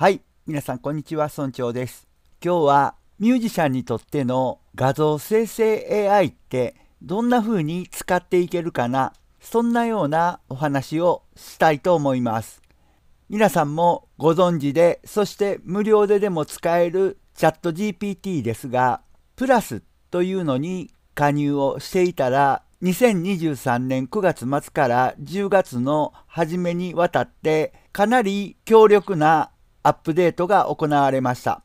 はい、皆さんこんにちは、村長です。今日はミュージシャンにとっての画像生成 AI ってどんな風に使っていけるかな、そんなようなお話をしたいと思います。皆さんもご存知で、そして無料ででも使えるチャット GPT ですが、プラスというのに加入をしていたら、2023年9月末から10月の初めにわたって、かなり強力なアップデートが行われました。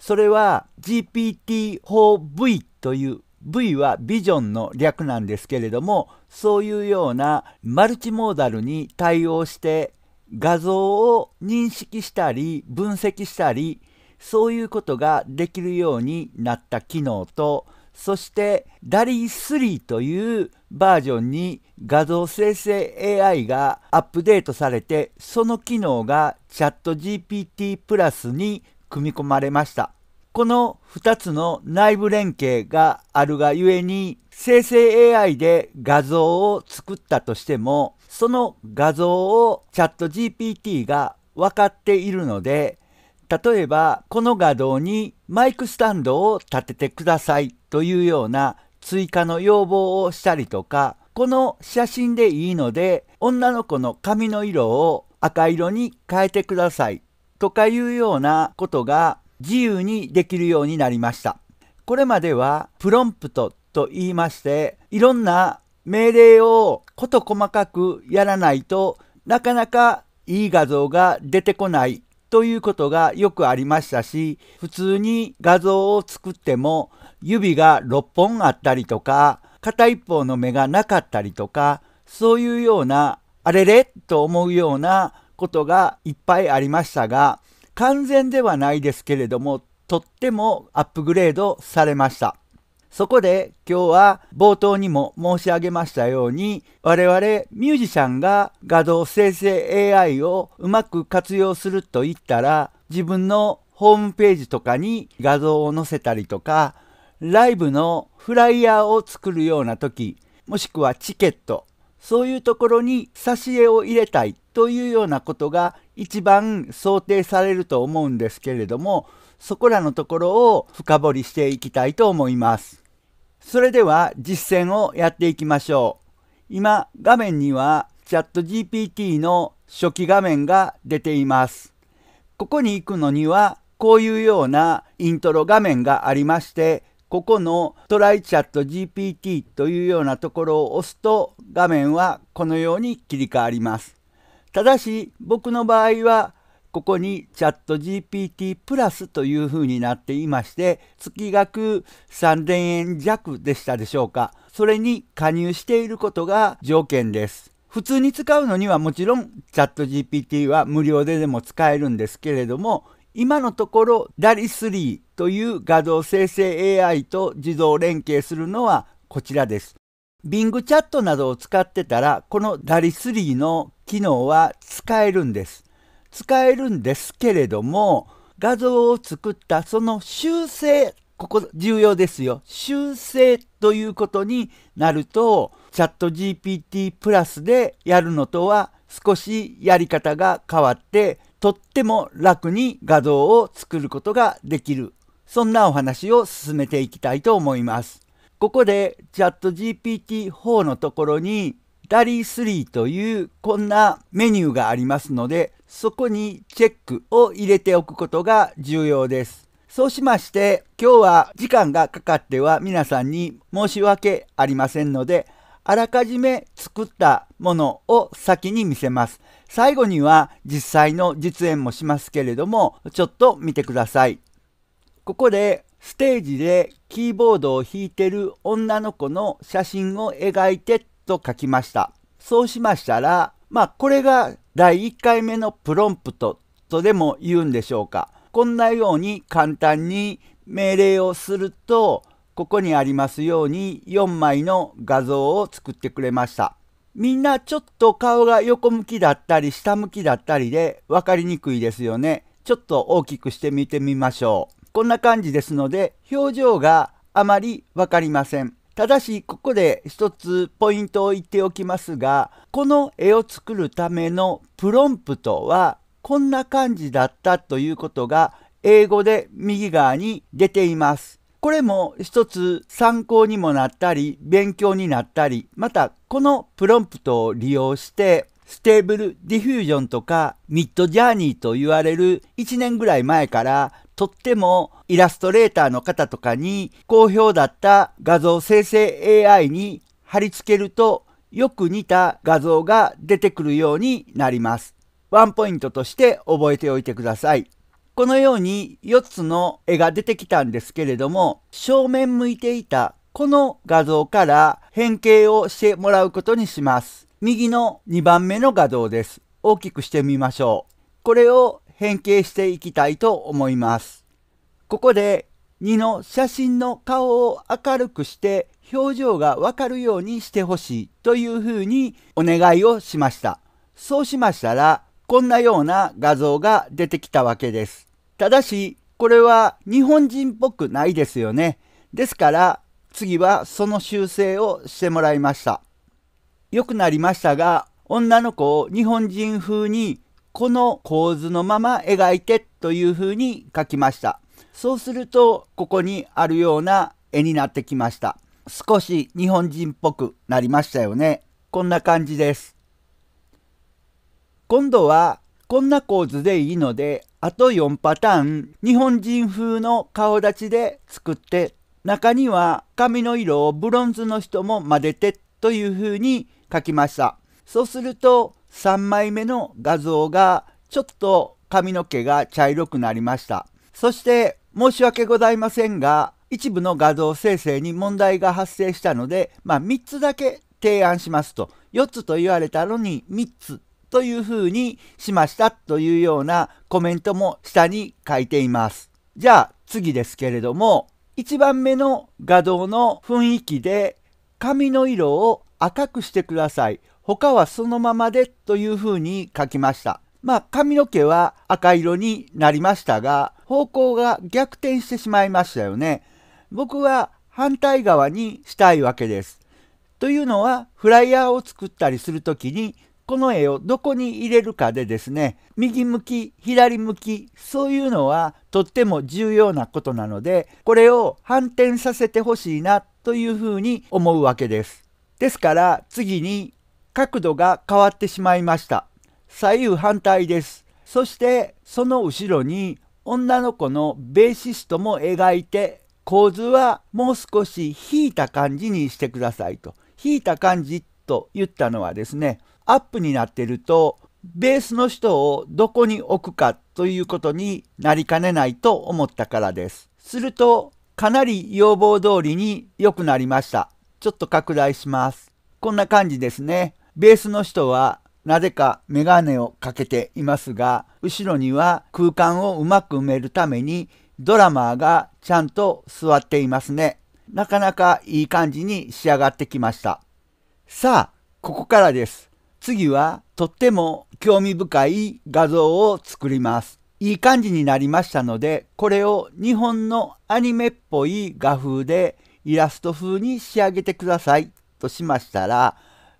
それは GPT-4V という V はビジョンの略なんですけれどもそういうようなマルチモーダルに対応して画像を認識したり分析したりそういうことができるようになった機能とそしてダリ3というバージョンに画像生成 AI がアップデートされてその機能が ChatGPT プラスに組み込まれましたこの2つの内部連携があるがゆえに生成 AI で画像を作ったとしてもその画像を ChatGPT が分かっているので例えばこの画像にマイクスタンドを立ててくださいというような追加の要望をしたりとか、この写真でいいので、女の子の髪の色を赤色に変えてくださいとかいうようなことが自由にできるようになりました。これまではプロンプトと言いまして、いろんな命令を事細かくやらないとなかなかいい画像が出てこないということがよくありましたし、普通に画像を作っても指が6本あったりとか、片一方の目がなかったりとか、そういうような、あれれと思うようなことがいっぱいありましたが、完全ではないですけれども、とってもアップグレードされました。そこで今日は冒頭にも申し上げましたように我々ミュージシャンが画像生成 AI をうまく活用すると言ったら自分のホームページとかに画像を載せたりとかライブのフライヤーを作るような時もしくはチケットそういうところに挿絵を入れたいというようなことが一番想定されると思うんですけれどもそこらのところを深掘りしていきたいと思います。それでは実践をやっていきましょう。今画面にはチャット GPT の初期画面が出ています。ここに行くのにはこういうようなイントロ画面がありましてここのトライチャット GPT というようなところを押すと画面はこのように切り替わります。ただし僕の場合はここにチャット GPT プラスというふうになっていまして月額3000円弱でしたでしょうか。それに加入していることが条件です。普通に使うのにはもちろんチャット GPT は無料ででも使えるんですけれども今のところ DALI3 という画像生成 AI と自動連携するのはこちらです。Bing チャットなどを使ってたらこの DALI3 の機能は使えるんです。使えるんですけれども画像を作ったその修正ここ重要ですよ修正ということになるとチャット GPT プラスでやるのとは少しやり方が変わってとっても楽に画像を作ることができる。そんなお話を進めていきたいと思います。ここでチャット GPT4 のところにダリー3というこんなメニューがありますので、そこにチェックを入れておくことが重要です。そうしまして、今日は時間がかかっては皆さんに申し訳ありませんので、あらかじめ作ったものを先に見せます。最後には実際の実演もしますけれども、ちょっと見てください。ここでステージでキーボードを弾いてる女の子の写真を描いてと書きました。そうしましたら、まあこれが第1回目のプロンプトとでも言うんでしょうか。こんなように簡単に命令をするとここにありますように4枚の画像を作ってくれました。みんなちょっと顔が横向きだったり下向きだったりで分かりにくいですよね。ちょっと大きくしてみてみましょう。こんな感じですので表情があまり分かりません。ただしここで一つポイントを言っておきますがこの絵を作るためのプロンプトはこんな感じだったということが英語で右側に出ています。これも一つ参考にもなったり、勉強になったり、またこのプロンプトを利用して、ステーブルディフュージョンとかミッドジャーニーと言われる1年ぐらい前からとってもイラストレーターの方とかに好評だった画像生成 AI に貼り付けるとよく似た画像が出てくるようになります。ワンポイントとして覚えておいてください。このように4つの絵が出てきたんですけれども、正面向いていたこの画像から変形をしてもらうことにします。右の2番目の画像です。大きくしてみましょう。これを変形していきたいと思います。ここで2の写真の顔を明るくして表情がわかるようにしてほしいというふうにお願いをしました。そうしましたら、こんなような画像が出てきたわけです。ただし、これは日本人っぽくないですよね。ですから、次はその修正をしてもらいました。良くなりましたが、女の子を日本人風にこの構図のまま描いてという風に書きました。そうすると、ここにあるような絵になってきました。少し日本人っぽくなりましたよね。こんな感じです。今度はこんな構図でいいので、あと4パターン、日本人風の顔立ちで作って、中には髪の色をブロンズの人も混ぜてという風に書きました。そうすると3枚目の画像がちょっと髪の毛が茶色くなりました。そして申し訳ございませんが、一部の画像生成に問題が発生したので、まあ、3つだけ提案しますと4つと言われたのに3つというふうにしましたというようなコメントも下に書いています。じゃあ次ですけれども、1番目の画像の雰囲気で髪の色を赤くしてください。他はそのままでというふうに書きました。まあ髪の毛は赤色になりましたが、方向が逆転してしまいましたよね。僕は反対側にしたいわけです。というのはフライヤーを作ったりする時にこの絵をどこに入れるかでですね右向き左向きそういうのはとっても重要なことなのでこれを反転させてほしいなというふうに思うわけです。ですから次に角度が変わってしまいました。左右反対です。そしてその後ろに女の子のベーシストも描いて構図はもう少し引いた感じにしてくださいと。引いた感じと言ったのはですねアップになっているとベースの人をどこに置くかということになりかねないと思ったからです。するとかなり要望通りに良くなりました。ちょっと拡大します。こんな感じですね。ベースの人はなぜかメガネをかけていますが、後ろには空間をうまく埋めるためにドラマーがちゃんと座っていますね。なかなかいい感じに仕上がってきました。さあ、ここからです。次はとっても興味深い画像を作ります。いい感じになりましたので、これを日本のアニメっぽい画風でイラスト風に仕上げてくださいとしましたら、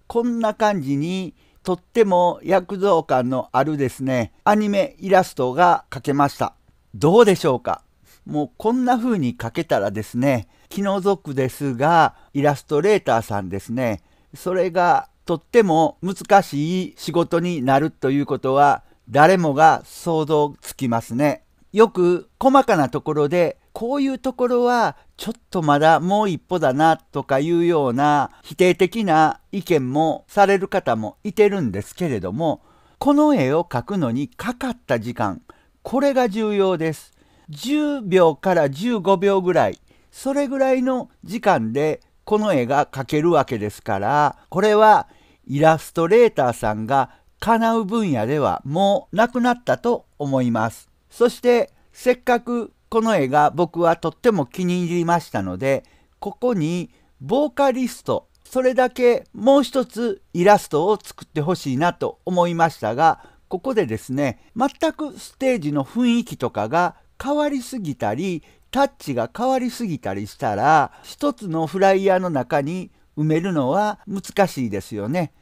こんな感じにとっても躍動感のあるですね、アニメイラストが描けました。どうでしょうかもうこんな風に描けたらですね、気の毒ですが、イラストレーターさんですね、それがとっても難しい仕事になるということは誰もが想像つきますね。よく細かなところでこういうところはちょっとまだもう一歩だなとかいうような否定的な意見もされる方もいてるんですけれどもこの絵を描くのにかかった時間これが重要です。10秒から15秒ぐらいそれぐらいの時間でこの絵が描けるわけですからこれはイラストレーターさんが叶う分野ではもうなくなったと思います。そしてせっかくこの絵が僕はとっても気に入りましたのでここにボーカリストそれだけもう一つイラストを作ってほしいなと思いましたがここでですね全くステージの雰囲気とかが変わりすぎたりタッチが変わりすぎたりしたら一つのフライヤーの中に埋めるのは難しいですよね。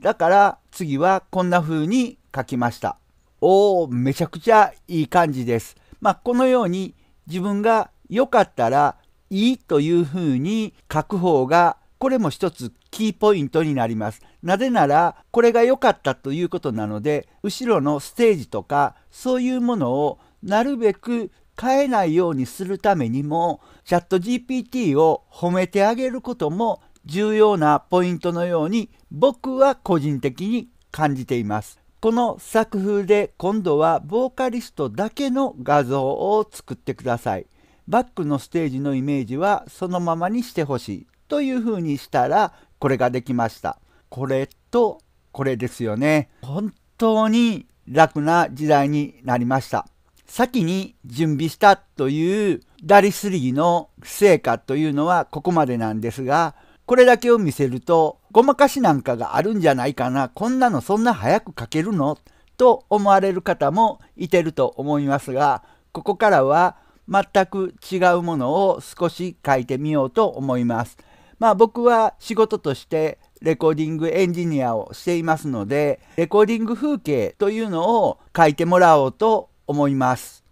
だから次はこんな風に書きました。おお、めちゃくちゃいい感じです。まあ、このように自分が良かったらいいという風に書く方がこれも一つキーポイントになります。なぜならこれが良かったということなので後ろのステージとかそういうものをなるべく変えないようにするためにもチャット GPT を褒めてあげることも重要なポイントのように僕は個人的に感じています。この作風で今度はボーカリストだけの画像を作ってください。バックのステージのイメージはそのままにしてほしいというふうにしたらこれができました。これとこれですよね。本当に楽な時代になりました。先に準備したというダリスリーの成果というのはここまでなんですがこれだけを見せると、ごまかしなんかがあるんじゃないかな、こんなのそんな早く書けるのと思われる方もいてると思いますが、ここからは全く違うものを少し書いてみようと思います。まあ僕は仕事としてレコーディングエンジニアをしていますので、レコーディング風景というのを書いてもらおうと思います。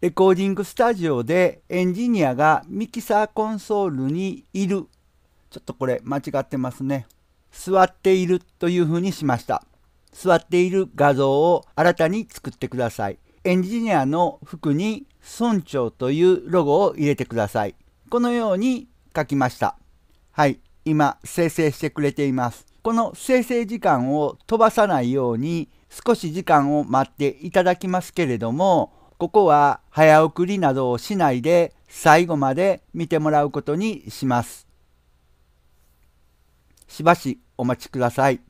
レコーディングスタジオでエンジニアがミキサーコンソールにいるちょっとこれ間違ってますね。座っているというふうにしました。座っている画像を新たに作ってください。エンジニアの服に村長というロゴを入れてください。このように書きました。はい、今生成してくれています。この生成時間を飛ばさないように少し時間を待っていただきますけれども、ここは早送りなどをしないで最後まで見てもらうことにします。しばしお待ちください。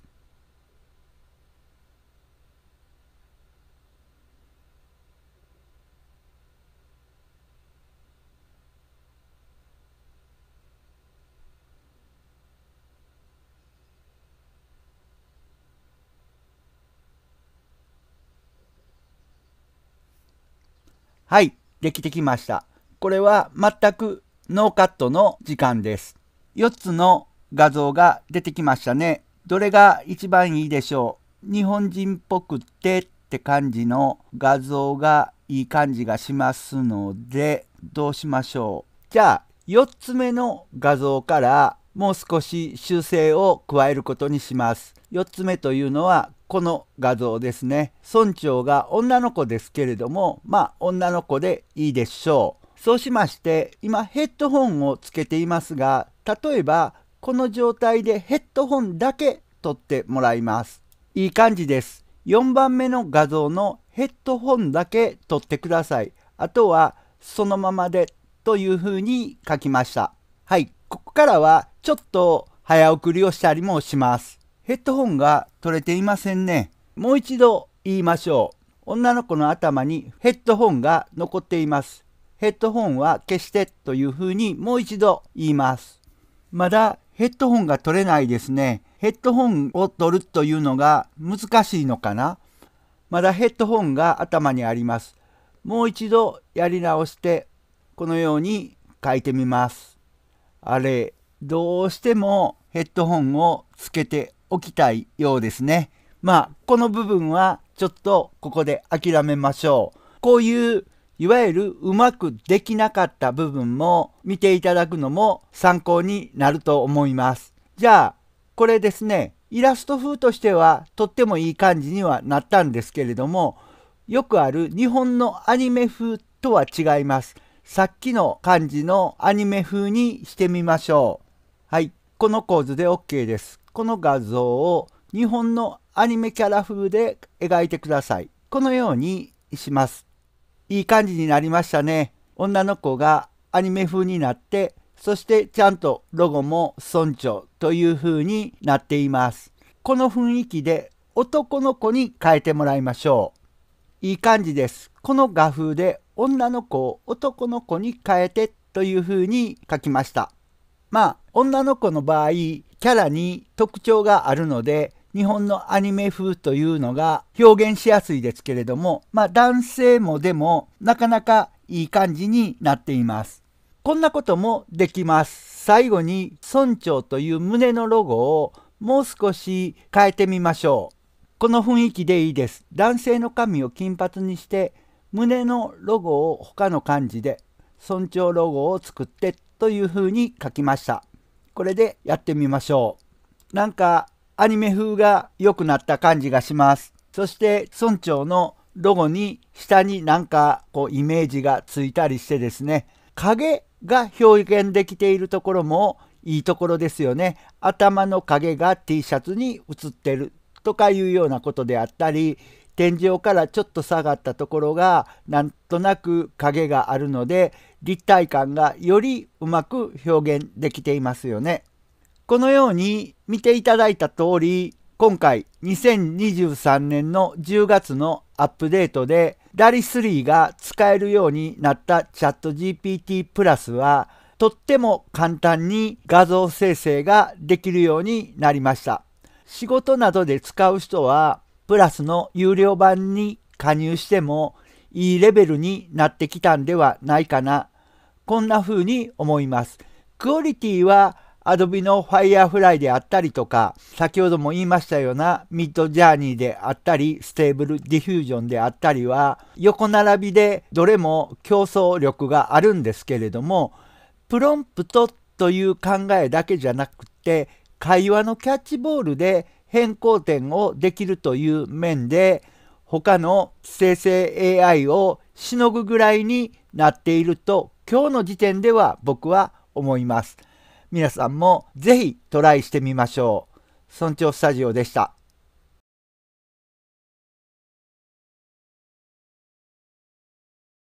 はい、できてきました。これは全くノーカットの時間です。4つの画像が出てきましたね。どれが一番いいでしょう日本人っぽくてって感じの画像がいい感じがしますので、どうしましょうじゃあ、4つ目の画像からもう少し修正を加えることにします。4つ目というのはこの画像ですね。村長が女の子ですけれども、まあ女の子でいいでしょう。そうしまして、今ヘッドホンをつけていますが、例えばこの状態でヘッドホンだけ取ってもらいます。いい感じです。4番目の画像のヘッドホンだけ取ってください。あとはそのままでというふうに書きました。はい、ここからはちょっと早送りをしたりもします。ヘッドホンが取れていませんね。もう一度言いましょう。女の子の頭にヘッドホンが残っています。ヘッドホンは消してというふうにもう一度言います。まだヘッドホンが取れないですね。ヘッドホンを取るというのが難しいのかな。まだヘッドホンが頭にあります。もう一度やり直して、このように書いてみます。あれ、どうしてもヘッドホンをつけておきたいようですね。まあ、この部分はちょっとここで諦めましょう。こういういわゆるうまくできなかった部分も見ていただくのも参考になると思います。じゃあ、これですね、イラスト風としてはとってもいい感じにはなったんですけれども、よくある日本のアニメ風とは違います。さっきの感じのアニメ風にしてみましょう。はい、この構図で OK です。この画像を日本のアニメキャラ風で描いてください。このようにします。いい感じになりましたね。女の子がアニメ風になって、そしてちゃんとロゴも村長という風になっています。この雰囲気で男の子に変えてもらいましょう。いい感じです。この画風で女の子を男の子に変えてという風に書きました。まあ女の子の場合キャラに特徴があるので日本のアニメ風というのが表現しやすいですけれども、まあ、男性もでもなかなかいい感じになっています。こんなこともできます。最後に村長という胸のロゴをもう少し変えてみましょう。この雰囲気でいいです。男性の髪を金髪にして胸のロゴを他の漢字で村長ロゴを作ってという風に書きました。これでやってみましょう。なんかアニメ風が良くなった感じがします。そして村長のロゴに下になんかこうイメージがついたりしてですね、影が表現できているところもいいところですよね。頭の影が T シャツに映ってるとかいうようなことであったり、天井からちょっと下がったところがなんとなく影があるので立体感がよりうまく表現できていますよね。このように見ていただいた通り、今回2023年の10月のアップデートで DALI3 が使えるようになったチャット GPT プラスはとっても簡単に画像生成ができるようになりました。仕事などで使う人はプラスの有料版に加入してもいいレベルになってきたんではないかな。こんな風に思います。クオリティは Adobe の Firefly であったりとか、先ほども言いましたような Midjourney であったり、Stable Diffusion であったりは、横並びでどれも競争力があるんですけれども、プロンプトという考えだけじゃなくて、会話のキャッチボールで変更点をできるという面で、他の生成 AI をしのぐぐらいになっていると今日の時点では僕は思います。皆さんもぜひトライしてみましょう。村長スタジオでした。